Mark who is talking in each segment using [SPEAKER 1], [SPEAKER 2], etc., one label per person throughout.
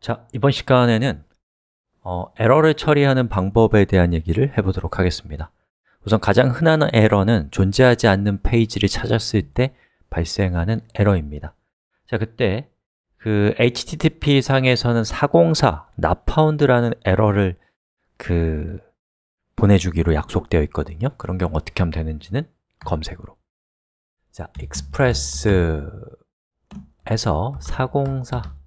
[SPEAKER 1] 자, 이번 시간에는 어, 에러를 처리하는 방법에 대한 얘기를 해보도록 하겠습니다 우선 가장 흔한 에러는 존재하지 않는 페이지를 찾았을 때 발생하는 에러입니다 자, 그때 그 HTTP 상에서는 404 나파운드라는 에러를 그 보내주기로 약속되어 있거든요 그런 경우 어떻게 하면 되는지는 검색으로 자, express에서 404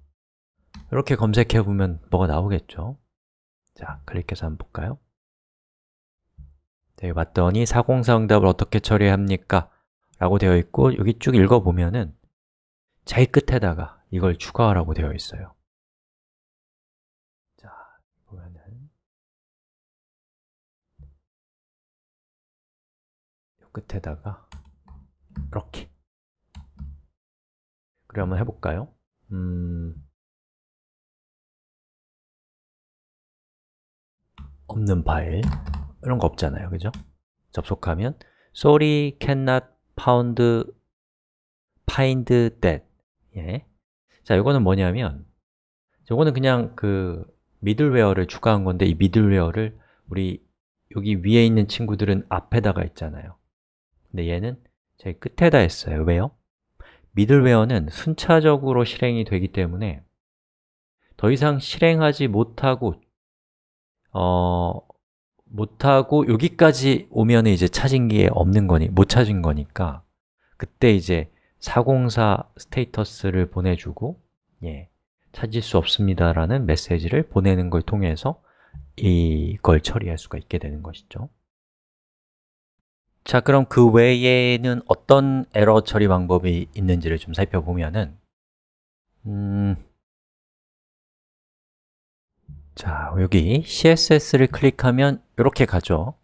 [SPEAKER 1] 이렇게 검색해 보면 뭐가 나오겠죠? 자, 클릭해서 한번 볼까요? 네, 기 봤더니 404 응답을 어떻게 처리합니까? 라고 되어 있고 여기 쭉 읽어보면은 제일 끝에다가 이걸 추가하라고 되어 있어요 자, 보면은 끝에다가 이렇게 그래 한번 해볼까요? 음... 없는 파일 이런 거 없잖아요, 그죠? 접속하면 sorry cannot found find that 예. 자, 이거는 뭐냐면 이거는 그냥 그 미들웨어를 추가한 건데 이 미들웨어를 우리 여기 위에 있는 친구들은 앞에다가 있잖아요 근데 얘는 제일 끝에다 했어요 왜요? 미들웨어는 순차적으로 실행이 되기 때문에 더 이상 실행하지 못하고 어, 못하고 여기까지 오면 이제 찾은 게 없는 거니, 못 찾은 거니까 그때 이제 404 스테이터스를 보내주고 예, 찾을 수 없습니다라는 메시지를 보내는 걸 통해서 이걸 처리할 수가 있게 되는 것이죠 자, 그럼 그 외에는 어떤 에러 처리 방법이 있는지를 좀 살펴보면은 음, 자, 여기 CSS를 클릭하면 이렇게 가죠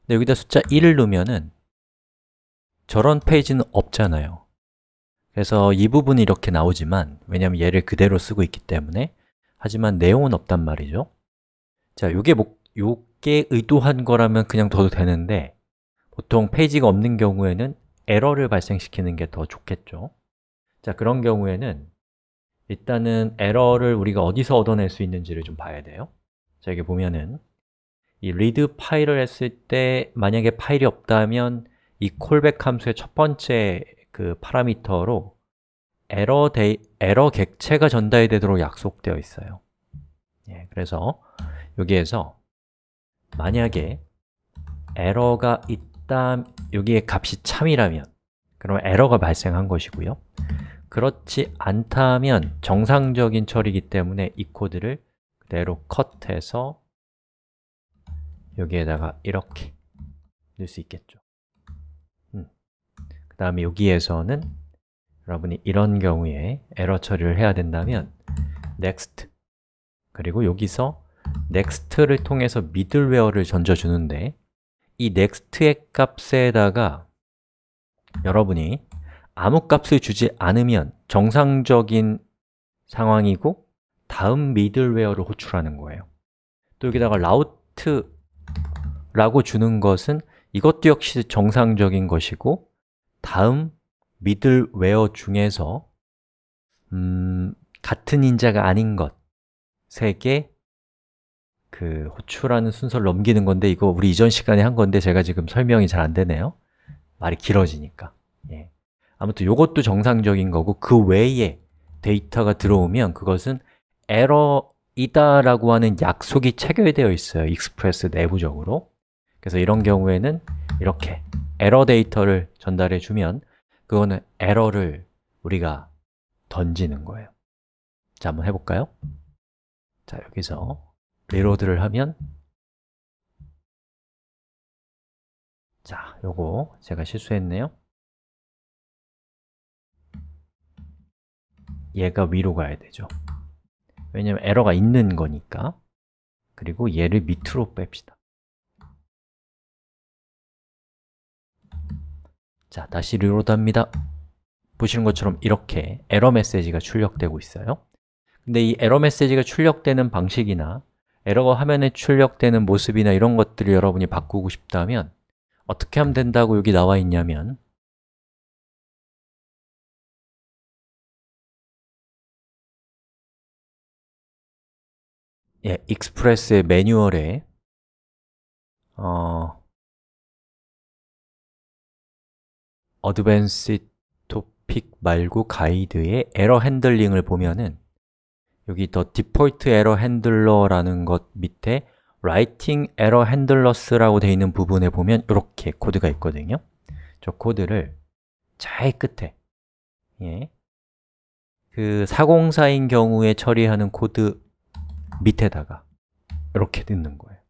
[SPEAKER 1] 근데 여기다 숫자 1을 넣으면은 저런 페이지는 없잖아요 그래서 이 부분이 이렇게 나오지만 왜냐면 얘를 그대로 쓰고 있기 때문에 하지만 내용은 없단 말이죠 자, 요게 목, 요게 의도한 거라면 그냥 둬도 되는데 보통 페이지가 없는 경우에는 에러를 발생시키는 게 더 좋겠죠 자, 그런 경우에는 일단은 에러를 우리가 어디서 얻어낼 수 있는지를 좀 봐야 돼요 자, 여기 보면은 이 리드 파일을 했을 때 만약에 파일이 없다면 이 콜백 함수의 첫 번째 그 파라미터로 에러, 데 에러 객체가 전달이 되도록 약속되어 있어요 예, 그래서 여기에서 만약에 에러가 있다, 여기에 값이 참이라면 그러면 에러가 발생한 것이고요 그렇지 않다면 정상적인 처리이기 때문에 이 코드를 그대로 컷해서 여기에다가 이렇게 넣을 수 있겠죠 음. 그 다음에 여기에서는 여러분이 이런 경우에 에러 처리를 해야 된다면 next 그리고 여기서 next를 통해서 m i d d l e 미들 r e 를 던져주는데 이 next의 값에다가 여러분이 아무 값을 주지 않으면 정상적인 상황이고 다음 미들웨어를 호출하는 거예요 또 여기다가 라우트라고 주는 것은 이것도 역시 정상적인 것이고 다음 미들웨어 중에서 음, 같은 인자가 아닌 것 세 개 그 호출하는 순서를 넘기는 건데 이거 우리 이전 시간에 한 건데 제가 지금 설명이 잘 안 되네요 말이 길어지니까 예. 아무튼 이것도 정상적인 거고 그 외에 데이터가 들어오면 그것은 에러이다 라고 하는 약속이 체결되어 있어요 익스프레스 내부적으로 그래서 이런 경우에는 이렇게 에러 데이터를 전달해 주면 그거는 에러를 우리가 던지는 거예요 자, 한번 해볼까요? 자, 여기서 리로드를 하면 자, 요거 제가 실수했네요 얘가 위로 가야 되죠 왜냐면 에러가 있는 거니까 그리고 얘를 밑으로 뺍시다 자, 다시 리로드합니다 보시는 것처럼 이렇게 에러 메시지가 출력되고 있어요 근데 이 에러 메시지가 출력되는 방식이나 에러가 화면에 출력되는 모습이나 이런 것들을 여러분이 바꾸고 싶다면 어떻게 하면 된다고 여기 나와 있냐면 예, 익스프레스의 매뉴얼에 어 어드밴스 토픽 말고 가이드의 에러 핸들링을 보면은 여기 더 디폴트 에러 핸들러라는 것 밑에 Writing Error h a n d l e r s 라고 되어 있는 부분에 보면 이렇게 코드가 있거든요. 저 코드를 잘 끝에 예. 그 404인 경우에 처리하는 코드 밑에다가 이렇게 넣는 거예요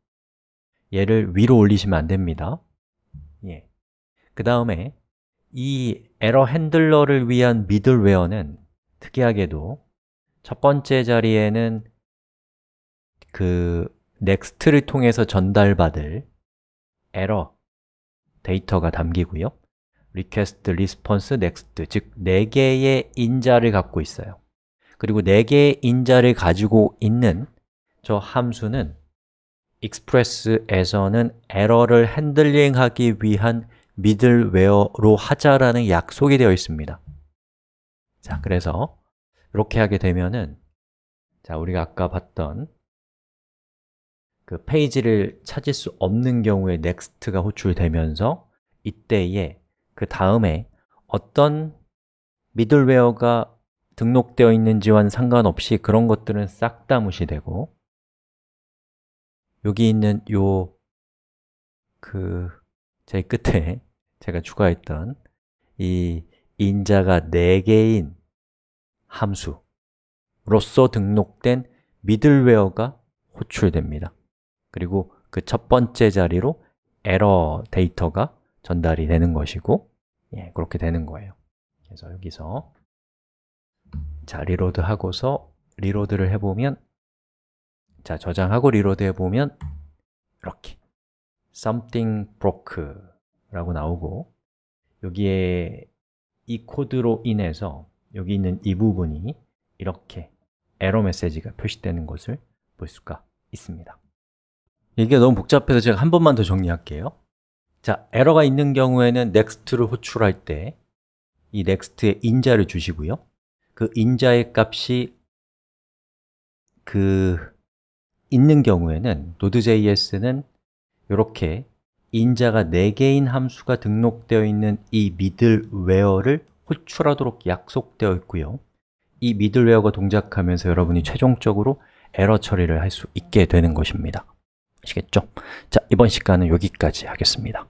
[SPEAKER 1] 얘를 위로 올리시면 안 됩니다 예. 그 다음에 이 에러 핸들러를 위한 미들웨어는 특이하게도 첫 번째 자리에는 그 넥스트를 통해서 전달받을 에러 데이터가 담기고요 request, response, next 즉 4개의 인자를 갖고 있어요 그리고 4개의 인자를 가지고 있는 저 함수는 익스프레스에서는 에러를 핸들링하기 위한 미들웨어로 하자라는 약속이 되어 있습니다 자, 그래서 이렇게 하게 되면은 자, 우리가 아까 봤던 그 페이지를 찾을 수 없는 경우에 next가 호출되면서 이때에 그 다음에 어떤 미들웨어가 등록되어 있는지와는 상관없이 그런 것들은 싹 다 무시되고 여기 있는 요그 제일 끝에 제가 추가했던 이 인자가 4개인 함수로서 등록된 미들웨어가 호출됩니다 그리고 그 첫 번째 자리로 에러 데이터가 전달이 되는 것이고 예, 그렇게 되는 거예요 그래서 여기서 자, 리로드 하고서 리로드를 해보면 자, 저장하고 리로드 해보면 이렇게 something broke 라고 나오고 여기에 이 코드로 인해서 여기 있는 이 부분이 이렇게 에러 메시지가 표시되는 것을 볼 수가 있습니다 이게 너무 복잡해서 제가 한 번만 더 정리할게요 자, 에러가 있는 경우에는 next를 호출할 때 이 next에 인자를 주시고요 그 인자의 값이 그 있는 경우에는 Node.js는 이렇게 인자가 4개인 함수가 등록되어 있는 이 m i d d l e w 들웨어를 호출하도록 약속되어 있고요 이 m i d d l e w 들웨어가 동작하면서 여러분이 최종적으로 에러 처리를 할 수 있게 되는 것입니다 아시겠죠? 자, 이번 시간은 여기까지 하겠습니다